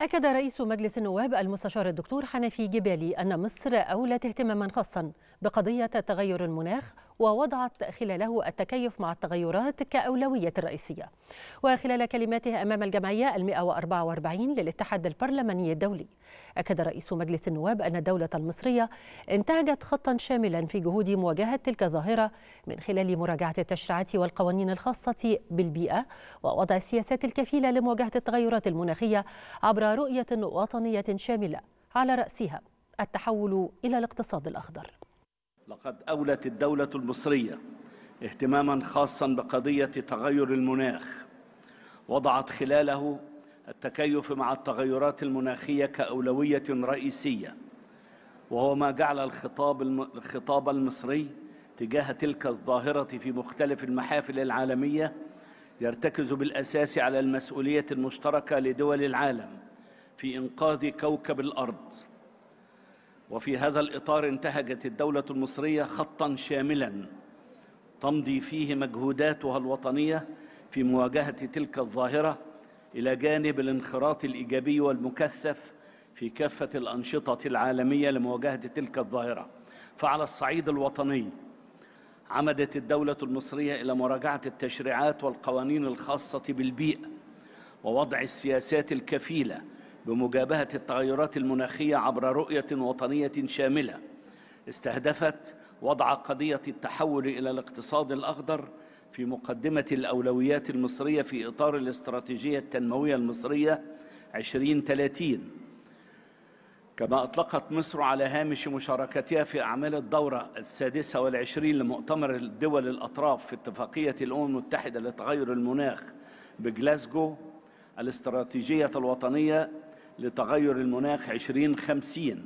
أكد رئيس مجلس النواب المستشار الدكتور حنفي جبالي أن مصر أولت اهتماما خاصا بقضية تغير المناخ ووضعت خلاله التكيف مع التغيرات كأولوية رئيسية وخلال كلماته أمام الجمعية المئة 144 للاتحاد البرلماني الدولي أكد رئيس مجلس النواب أن الدولة المصرية انتهجت خطا شاملا في جهود مواجهة تلك الظاهرة من خلال مراجعة التشريعات والقوانين الخاصة بالبيئة ووضع السياسات الكفيلة لمواجهة التغيرات المناخية عبر رؤية وطنية شاملة على رأسها التحول إلى الاقتصاد الأخضر لقد أولت الدولة المصرية اهتماما خاصا بقضية تغير المناخ وضعت خلاله التكيف مع التغيرات المناخية كأولوية رئيسية وهو ما جعل الخطاب الخطاب المصري تجاه تلك الظاهرة في مختلف المحافل العالمية يرتكز بالأساس على المسؤولية المشتركة لدول العالم في إنقاذ كوكب الأرض وفي هذا الإطار انتهجت الدولة المصرية خطا شاملا تمضي فيه مجهوداتها الوطنية في مواجهة تلك الظاهرة إلى جانب الانخراط الإيجابي والمكثف في كافة الأنشطة العالمية لمواجهة تلك الظاهرة فعلى الصعيد الوطني عمدت الدولة المصرية إلى مراجعة التشريعات والقوانين الخاصة بالبيئة ووضع السياسات الكفيلة بمجابهه التغيرات المناخيه عبر رؤيه وطنيه شامله استهدفت وضع قضيه التحول الى الاقتصاد الاخضر في مقدمه الاولويات المصريه في اطار الاستراتيجيه التنمويه المصريه 2030 كما أطلقت مصر على هامش مشاركتها في أعمال الدورة السادسة والعشرين لمؤتمر الدول الأطراف في اتفاقية الأمم المتحدة لتغير المناخ بجلاسجو الاستراتيجية الوطنية لتغير المناخ عشرين خمسين